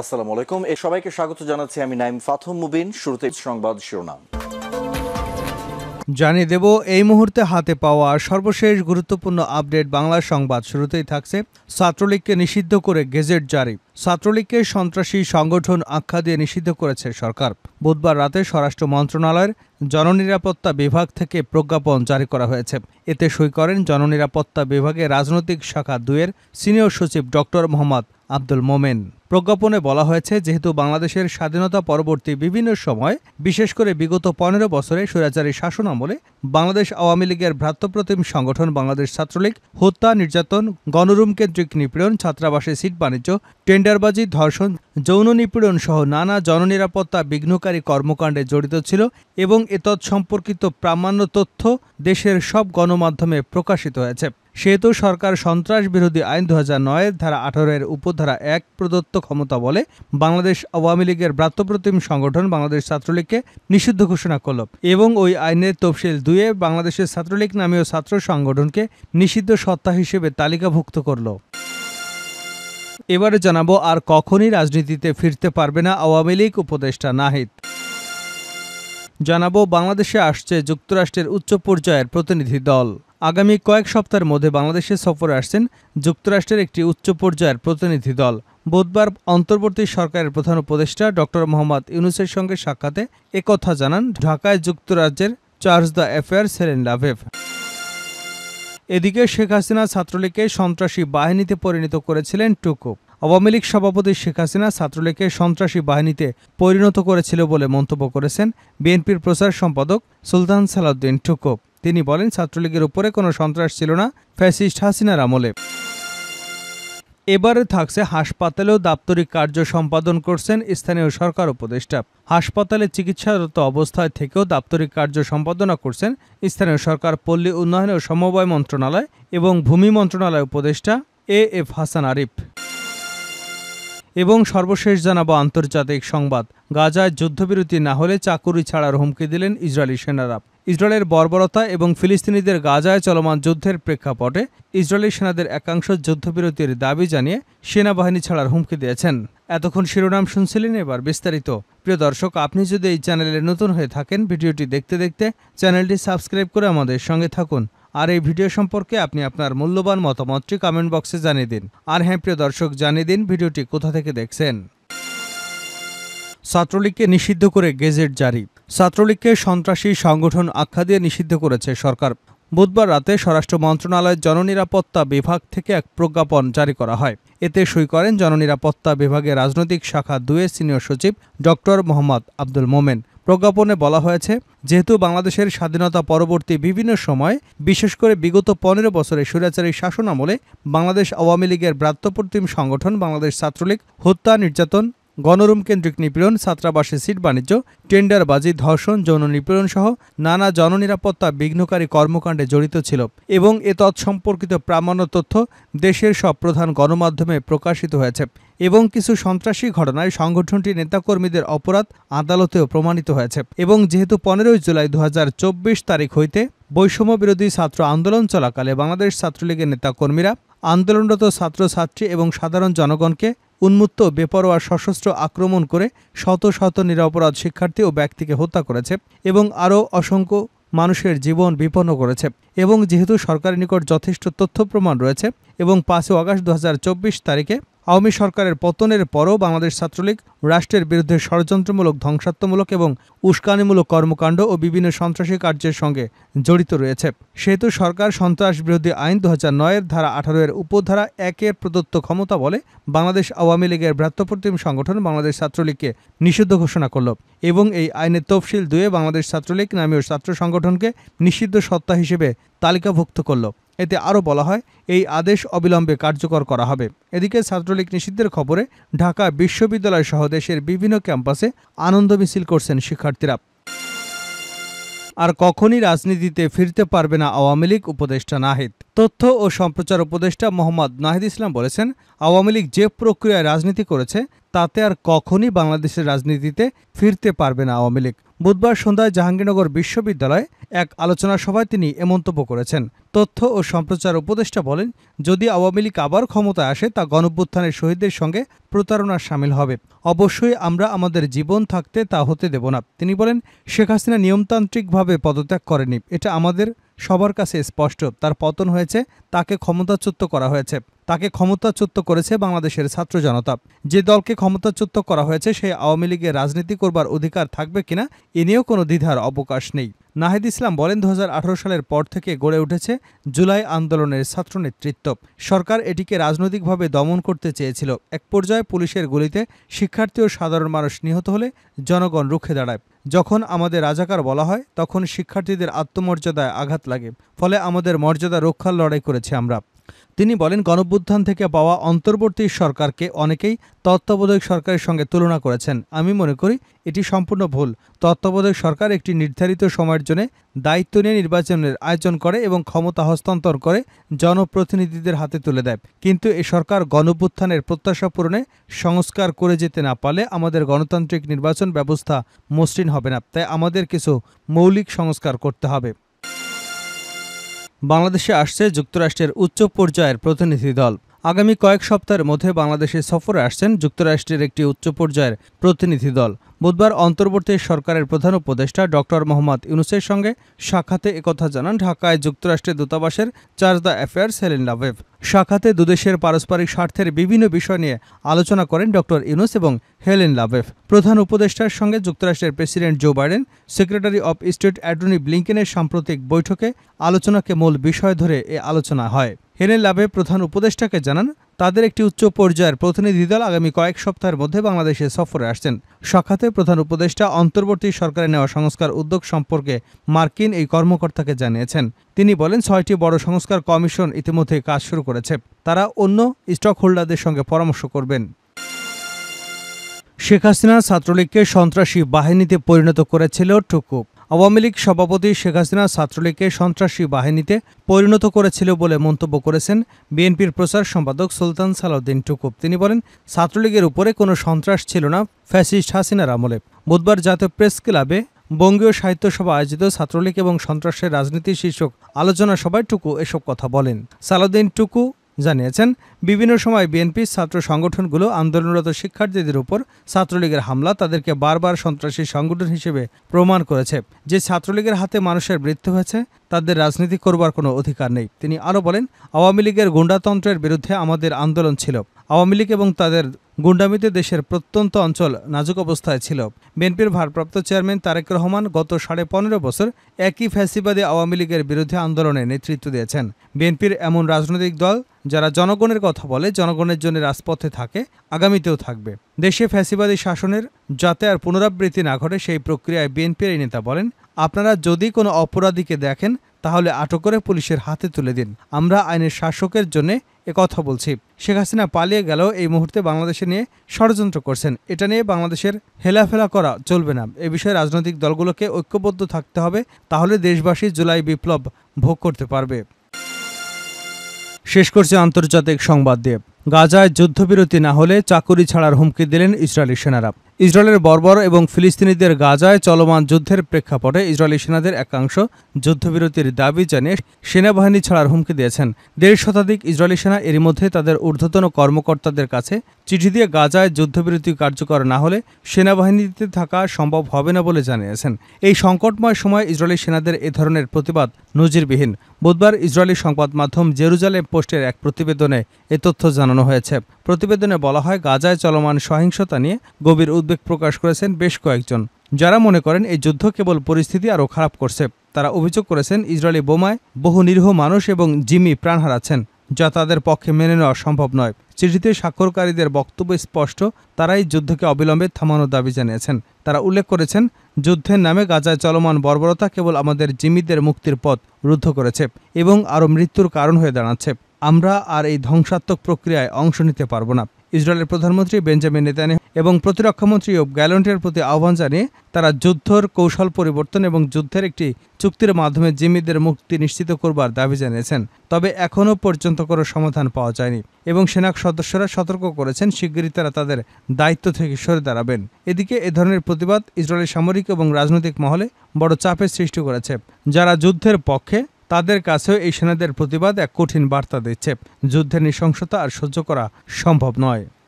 আসসালাম আলাইকুম এ সবাইকে স্বাগত জানাচ্ছি আমি নাইম ফাথম মুবিন শুরুতে সংবাদ শিরোনাম জানিয়ে দেব এই মুহূর্তে হাতে পাওয়া সর্বশেষ গুরুত্বপূর্ণ আপডেট বাংলা সংবাদ শুরুতেই থাকছে ছাত্রলীগকে নিষিদ্ধ করে গেজেট জারি ছাত্রলীগকে সন্ত্রাসী সংগঠন আখ্যা দিয়ে নিষিদ্ধ করেছে সরকার বুধবার রাতে স্বরাষ্ট্র মন্ত্রণালয়ের জননিরাপত্তা বিভাগ থেকে প্রজ্ঞাপন জারি করা হয়েছে এতে সই করেন জননিরাপত্তা বিভাগে রাজনৈতিক শাখা দুয়ের সিনিয়র সচিব ডক্টর মোহাম্মদ আব্দুল মোমেন প্রজ্ঞাপনে বলা হয়েছে যেহেতু বাংলাদেশের স্বাধীনতা পরবর্তী বিভিন্ন সময় বিশেষ করে বিগত পনেরো বছরে স্বৈরাচারী শাসন আমলে বাংলাদেশ আওয়ামী লীগের ভ্রাতপ্রতিম সংগঠন বাংলাদেশ ছাত্রলীগ হত্যা নির্যাতন গণরুম কেন্দ্রিক নিপীড়ন ছাত্রাবাসে সিট বাণিজ্য টেন্ডারবাজি ধর্ষণ যৌন নিপীড়ন সহ নানা জননিরাপত্তা বিঘ্নকারী কর্মকাণ্ডে জড়িত ছিল এবং এতৎ সম্পর্কিত প্রামাণ্য তথ্য দেশের সব গণমাধ্যমে প্রকাশিত হয়েছে সেহেতু সরকার সন্ত্রাস বিরোধী আইন দু হাজার নয়ের ধারা আঠারো এর উপধারা এক প্রদত্ত ক্ষমতা বলে বাংলাদেশ আওয়ামী লীগের ব্রাত্যপ্রতিম সংগঠন বাংলাদেশ ছাত্রলীগকে নিষিদ্ধ ঘোষণা করল এবং ওই আইনের তফসিল দুয়ে বাংলাদেশের ছাত্রলীগ নামীয় ছাত্র সংগঠনকে নিষিদ্ধ সত্তা হিসেবে তালিকাভুক্ত করল এবারে জানাবো আর কখনই রাজনীতিতে ফিরতে পারবে না আওয়ামী লীগ উপদেষ্টা নাহিদ জানাবো বাংলাদেশে আসছে যুক্তরাষ্ট্রের উচ্চ পর্যায়ের প্রতিনিধি দল আগামী কয়েক সপ্তাহের মধ্যে বাংলাদেশে সফরে আসছেন যুক্তরাষ্ট্রের একটি উচ্চ পর্যায়ের প্রতিনিধি দল বুধবার অন্তর্বর্তী সরকারের প্রধান উপদেষ্টা ডক্টর মোহাম্মদ ইউনুসের সঙ্গে সাক্ষাতে একথা জানান ঢাকায় যুক্তরাজ্যের চার্জ দ্য অ্যাফেয়ার সেরেন লাভেভ এদিকে শেখ হাসিনা ছাত্রলীগকে সন্ত্রাসী বাহিনীতে পরিণত করেছিলেন টুকু আওয়ামী লীগ সভাপতি শেখ হাসিনা ছাত্রলীগকে সন্ত্রাসী বাহিনীতে পরিণত করেছিল বলে মন্তব্য করেছেন বিএনপির প্রচার সম্পাদক সুলতান সালাউদ্দিন টুকুব তিনি বলেন ছাত্রলীগের উপরে কোনো সন্ত্রাস ছিল না ফ্যাসিস্ট হাসিনার আমলে এবারে থাকছে হাসপাতালেও দাপ্তরিক কার্য সম্পাদন করছেন স্থানীয় সরকার উপদেষ্টা হাসপাতালে চিকিৎসারত অবস্থায় থেকেও দাপ্তরিক কার্য সম্পাদনা করছেন স্থানীয় সরকার পল্লী উন্নয়ন ও সমবায় মন্ত্রণালয় এবং ভূমি মন্ত্রণালয় উপদেষ্টা এ এফ হাসান আরিফ এবং সর্বশেষ জানাব আন্তর্জাতিক সংবাদ গাজায় যুদ্ধবিরতি না হলে চাকুরি ছাড়ার হুমকি দিলেন ইসরায়েলি সেনারা ইসরায়েলের বর্বরতা এবং ফিলিস্তিনিদের গাজায় চলমান যুদ্ধের প্রেক্ষাপটে ইসরায়েলি সেনাদের একাংশ যুদ্ধবিরতির দাবি জানিয়ে সেনাবাহিনী ছাড়ার হুমকি দিয়েছেন এতক্ষণ শিরোনাম শুনছিলেন এবার বিস্তারিত প্রিয় দর্শক আপনি যদি এই চ্যানেলে নতুন হয়ে থাকেন ভিডিওটি দেখতে দেখতে চ্যানেলটি সাবস্ক্রাইব করে আমাদের সঙ্গে থাকুন আর এই ভিডিও সম্পর্কে আপনি আপনার মূল্যবান মতামতটি কমেন্ট বক্সে জানিয়ে দিন আর হ্যাঁ প্রিয় দর্শক জানিয়ে দিন ভিডিওটি কোথা থেকে দেখছেন ছাত্রলীগকে নিষিদ্ধ করে গেজেট জারি ছাত্রলীগকে সন্ত্রাসী সংগঠন আখ্যা দিয়ে নিষিদ্ধ করেছে সরকার বুধবার রাতে স্বরাষ্ট্র মন্ত্রণালয়ের জননিরাপত্তা বিভাগ থেকে এক প্রজ্ঞাপন জারি করা হয় এতে সই করেন জননিরাপত্তা বিভাগের রাজনৈতিক শাখা দুয়ের সিনিয়র সচিব ডক্টর মোহাম্মদ আব্দুল মোমেন প্রজ্ঞাপনে বলা হয়েছে যেহেতু বাংলাদেশের স্বাধীনতা পরবর্তী বিভিন্ন সময় বিশেষ করে বিগত পনেরো বছরে স্বৈরাচারী শাসন আমলে বাংলাদেশ আওয়ামী লীগের ব্রাত্যপ্রতিম সংগঠন বাংলাদেশ ছাত্রলীগ হত্যা নির্যাতন গণরুম কেন্দ্রিক নিপীড়ন ছাত্রাবাসে সিট বাণিজ্য টেন্ডারবাজি ধর্ষণ যৌন নিপীড়ন সহ নানা জননিরাপত্তা বিঘ্নকারী কর্মকাণ্ডে জড়িত ছিল এবং এ তৎসম্পর্কিত প্রামাণ্য তথ্য দেশের সব প্রধান গণমাধ্যমে প্রকাশিত হয়েছে এবং কিছু সন্ত্রাসী ঘটনায় সংগঠনটির নেতাকর্মীদের অপরাধ আদালতেও প্রমাণিত হয়েছে এবং যেহেতু পনেরোই জুলাই দু তারিখ হইতে বৈষম্য বিরোধী ছাত্র আন্দোলন চলাকালে বাংলাদেশ ছাত্রলীগের নেতাকর্মীরা আন্দোলনরত ছাত্রছাত্রী এবং সাধারণ জনগণকে উন্মুক্ত বেপরোয়া সশস্ত্র আক্রমণ করে শত শত নিরাপরাধ শিক্ষার্থী ও ব্যক্তিকে হত্যা করেছে এবং আরও অসংখ্য মানুষের জীবন বিপন্ন করেছে এবং যেহেতু সরকারের নিকট যথেষ্ট তথ্য প্রমাণ রয়েছে এবং পাঁচই আগস্ট দু তারিখে আওয়ামী সরকারের পতনের পরও বাংলাদেশ ছাত্রলীগ রাষ্ট্রের বিরুদ্ধে ষড়যন্ত্রমূলক ধ্বংসাত্মমূলক এবং উস্কানিমূলক কর্মকাণ্ড ও বিভিন্ন সন্ত্রাসী কার্যের সঙ্গে জড়িত রয়েছে সেহেতু সরকার সন্ত্রাস বিরোধী আইন দু হাজার নয়ের ধারা আঠারো এর উপধারা একের প্রদত্ত ক্ষমতা বলে বাংলাদেশ আওয়ামী লীগের ভ্রাত্যপ্রতিম সংগঠন বাংলাদেশ ছাত্রলীগকে নিষিদ্ধ ঘোষণা করল এবং এই আইনের তফসিল দুয়ে বাংলাদেশ ছাত্রলীগ নামীয় ছাত্র সংগঠনকে নিষিদ্ধ সত্তা হিসেবে তালিকাভুক্ত করল এতে আরও বলা হয় এই আদেশ অবিলম্বে কার্যকর করা হবে এদিকে ছাত্রলীগ নিষিদ্ধের খবরে ঢাকা বিশ্ববিদ্যালয় সহ দেশের বিভিন্ন ক্যাম্পাসে আনন্দ মিছিল করছেন শিক্ষার্থীরা আর কখনই রাজনীতিতে ফিরতে পারবে না আওয়ামী লীগ উপদেষ্টা নাহিদ তথ্য ও সম্প্রচার উপদেষ্টা মোহাম্মদ নাহিদ ইসলাম বলেছেন আওয়ামী লীগ যে প্রক্রিয়ায় রাজনীতি করেছে তাতে আর কখনই বাংলাদেশের রাজনীতিতে ফিরতে পারবে না আওয়ামী লীগ বুধবার সন্ধ্যায় জাহাঙ্গীরনগর বিশ্ববিদ্যালয়ে এক আলোচনা সভায় তিনি এ মন্তব্য করেছেন তথ্য ও সম্প্রচার উপদেষ্টা বলেন যদি আওয়ামী লীগ আবার ক্ষমতায় আসে তা গণভ্যুত্থানের শহীদদের সঙ্গে প্রতারণার সামিল হবে অবশ্যই আমরা আমাদের জীবন থাকতে তা হতে দেব না তিনি বলেন শেখ হাসিনা নিয়মতান্ত্রিকভাবে পদত্যাগ করেনি এটা আমাদের সবার কাছে স্পষ্ট তার পতন হয়েছে তাকে ক্ষমতাচ্যুত করা হয়েছে তাকে ক্ষমতাচ্যুত করেছে বাংলাদেশের ছাত্র জনতা যে দলকে ক্ষমতাচ্যুত করা হয়েছে সেই আওয়ামী লীগের রাজনীতি করবার অধিকার থাকবে কিনা এ নিয়েও কোনো দ্বিধার অবকাশ নেই নাহিদ ইসলাম বলেন দু সালের পর থেকে গড়ে উঠেছে জুলাই আন্দোলনের ছাত্র নেতৃত্ব সরকার এটিকে রাজনৈতিকভাবে দমন করতে চেয়েছিল এক পর্যায়ে পুলিশের গুলিতে শিক্ষার্থী ও সাধারণ মানুষ নিহত হলে জনগণ রুখে দাঁড়ায় যখন আমাদের রাজাকার বলা হয় তখন শিক্ষার্থীদের আত্মমর্যাদায় আঘাত লাগে ফলে আমাদের মর্যাদা রক্ষার লড়াই করেছে আমরা তিনি বলেন গণভ্যুত্থান থেকে পাওয়া অন্তর্বর্তী সরকারকে অনেকেই তত্ত্বাবধায়ক সরকারের সঙ্গে তুলনা করেছেন আমি মনে করি এটি সম্পূর্ণ ভুল তত্ত্বাবধায়ক সরকার একটি নির্ধারিত সময়ের জন্য দায়িত্ব নিয়ে নির্বাচনের আয়োজন করে এবং ক্ষমতা হস্তান্তর করে জনপ্রতিনিধিদের হাতে তুলে দেয় কিন্তু এ সরকার গণভ্যুত্থানের প্রত্যাশা পূরণে সংস্কার করে যেতে না পারলে আমাদের গণতান্ত্রিক নির্বাচন ব্যবস্থা মসৃণ হবে না তাই আমাদের কিছু মৌলিক সংস্কার করতে হবে বাংলাদেশে আসছে যুক্তরাষ্ট্রের উচ্চ পর্যায়ের প্রতিনিধি দল আগামী কয়েক সপ্তাহের মধ্যে বাংলাদেশে সফরে আসছেন যুক্তরাষ্ট্রের একটি উচ্চ পর্যায়ের প্রতিনিধি দল বুধবার অন্তর্বর্তী সরকারের প্রধান উপদেষ্টা ডক্টর মোহাম্মদ ইউনুসের সঙ্গে সাক্ষাতে একথা জানান ঢাকায় যুক্তরাষ্ট্রের দূতাবাসের charge d' affaires Helen LaFave সাক্ষাতে দুদেশের পারস্পরিক স্বার্থের বিভিন্ন বিষয় নিয়ে আলোচনা করেন ডক্টর ইউনুস এবং হেলেন লাভেভ প্রধান উপদেষ্টার সঙ্গে যুক্তরাষ্ট্রের president Joe Biden secretary of state অ্যাটর্নি ব্লিংকেনের সাম্প্রতিক বৈঠকে আলোচনাকে মূল বিষয় ধরে এ আলোচনা হয় হেনে লাভে প্রধান উপদেষ্টাকে জানান তাদের একটি উচ্চ পর্যায়ের প্রতিনিধি দল আগামী কয়েক সপ্তাহের মধ্যে বাংলাদেশে সফরে আসছেন সাক্ষাতে প্রধান উপদেষ্টা অন্তর্বর্তী সরকারে নেওয়া সংস্কার উদ্যোগ সম্পর্কে মার্কিন এই কর্মকর্তাকে জানিয়েছেন তিনি বলেন ছয়টি বড় সংস্কার কমিশন ইতিমধ্যে কাজ শুরু করেছে তারা অন্য স্টক হোল্ডারদের সঙ্গে পরামর্শ করবেন শেখ হাসিনা ছাত্রলীগকে সন্ত্রাসী বাহিনীতে পরিণত করেছিল টুকুপ আওয়ামী লীগ সভাপতি শেখ হাসিনা ছাত্রলীগকে সন্ত্রাসী বাহিনীতে পরিণত করেছিল বলে মন্তব্য করেছেন বিএনপির প্রচার সম্পাদক সুলতান সালাউদ্দিন টুকুব তিনি বলেন ছাত্রলীগের উপরে কোনো সন্ত্রাস ছিল না ফ্যাসিস্ট হাসিনার আমলে বুধবার জাতীয় প্রেস ক্লাবে বঙ্গীয় সাহিত্য সভা আয়োজিত ছাত্রলীগ এবং সন্ত্রাসের রাজনীতি শীর্ষক আলোচনা সভায় টুকু এসব কথা বলেন সালাউদ্দিন টুকু জানিয়েছেন বিভিন্ন সময় বিএনপি ছাত্র সংগঠনগুলো আন্দোলনরত শিক্ষার্থীদের উপর ছাত্রলীগের হামলা তাদেরকে বারবার সন্ত্রাসী সংগঠন হিসেবে প্রমাণ করেছে যে ছাত্রলীগের হাতে মানুষের মৃত্যু হয়েছে তাদের রাজনীতি করবার কোনো অধিকার নেই তিনি আরও বলেন আওয়ামী লীগের গুন্ডাতন্ত্রের বিরুদ্ধে আমাদের আন্দোলন ছিল আওয়ামী লীগ এবং তাদের গুন্ডামিতে দেশের প্রত্যন্ত অঞ্চল নাজুক অবস্থায় ছিল বিএনপির ভারপ্রাপ্ত চেয়ারম্যান তারেক রহমান গত সাড়ে পনেরো বছর একই ফ্যাসিবাদী আওয়ামী লীগের বিরুদ্ধে আন্দোলনে নেতৃত্ব দিয়েছেন বিএনপির এমন রাজনৈতিক দল যারা জনগণের কথা বলে জনগণের জন্য রাজপথে থাকে আগামীতেও থাকবে দেশে ফ্যাসিবাদী শাসনের যাতে আর পুনরাবৃত্তি না ঘটে সেই প্রক্রিয়ায় বিএনপির এই নেতা বলেন আপনারা যদি কোনো অপরাধীকে দেখেন তাহলে আটক করে পুলিশের হাতে তুলে দিন আমরা আইনের শাসকের জন্য কথা বলছি শেখ হাসিনা পালিয়ে গেল এই মুহূর্তে বাংলাদেশে নিয়ে ষড়যন্ত্র করছেন এটা নিয়ে বাংলাদেশের হেলাফেলা করা চলবে না এ বিষয়ে রাজনৈতিক দলগুলোকে ঐক্যবদ্ধ থাকতে হবে তাহলে দেশবাসী জুলাই বিপ্লব ভোগ করতে পারবে শেষ করছে আন্তর্জাতিক সংবাদ দিয়ে গাজায় যুদ্ধবিরতি না হলে চাকুরি ছাড়ার হুমকি দিলেন ইসরায়েলি সেনারা ইসরায়েলের বর্বর এবং ফিলিস্তিনিদের গাজায় চলমান যুদ্ধের প্রেক্ষাপটে ইসরায়েলি সেনাদের একাংশ যুদ্ধবিরতির দাবি জানিয়ে সেনাবাহিনী ছাড়ার হুমকি দিয়েছেন দেড় শতাধিক ইসরায়েলি সেনা এরই মধ্যে তাদের ঊর্ধ্বতন কর্মকর্তাদের কাছে চিঠি দিয়ে গাজায় যুদ্ধবিরতি কার্যকর না হলে সেনাবাহিনীতে থাকা সম্ভব হবে না বলে জানিয়েছেন এই সংকটময় সময় ইসরায়েলি সেনাদের এ ধরনের প্রতিবাদ নজিরবিহীন বুধবার ইসরায়েলি সংবাদ মাধ্যম জেরুজালেম পোস্টের এক প্রতিবেদনে এ তথ্য জানানো হয়েছে প্রতিবেদনে বলা হয় গাজায় চলমান সহিংসতা নিয়ে গভীর উদ্বেগ উদ্বেগ প্রকাশ করেছেন বেশ কয়েকজন যারা মনে করেন এই যুদ্ধ কেবল পরিস্থিতি আরও খারাপ করছে তারা অভিযোগ করেছেন ইসরায়েলি বোমায় বহু নিরীহ মানুষ এবং জিমি প্রাণ হারাচ্ছেন যা তাদের পক্ষে মেনে নেওয়া সম্ভব নয় চিঠিতে স্বাক্ষরকারীদের বক্তব্য স্পষ্ট তারাই যুদ্ধকে অবিলম্বে থামানোর দাবি জানিয়েছেন তারা উল্লেখ করেছেন যুদ্ধের নামে গাজায় চলমান বর্বরতা কেবল আমাদের জিমিদের মুক্তির পথ রুদ্ধ করেছে এবং আরও মৃত্যুর কারণ হয়ে দাঁড়াচ্ছে আমরা আর এই ধ্বংসাত্মক প্রক্রিয়ায় অংশ নিতে পারব না ইসরায়েলের প্রধানমন্ত্রী বেঞ্জামিন নেতানি এবং প্রতিরক্ষামন্ত্রী ইয়োব গ্যালন্টের প্রতি আহ্বান জানিয়ে তারা যুদ্ধর কৌশল পরিবর্তন এবং যুদ্ধের একটি চুক্তির মাধ্যমে জিম্মিদের মুক্তি নিশ্চিত করবার দাবি জানিয়েছেন তবে এখনও পর্যন্ত কোনো সমাধান পাওয়া যায়নি এবং সেনা সদস্যরা সতর্ক করেছেন শিগগিরই তারা তাদের দায়িত্ব থেকে সরে দাঁড়াবেন এদিকে এ ধরনের প্রতিবাদ ইসরায়েলের সামরিক এবং রাজনৈতিক মহলে বড় চাপের সৃষ্টি করেছে যারা যুদ্ধের পক্ষে তাদের কাছেও এই সেনাদের প্রতিবাদ এক কঠিন বার্তা দিচ্ছে যুদ্ধের নৃশংসতা আর সহ্য করা সম্ভব নয়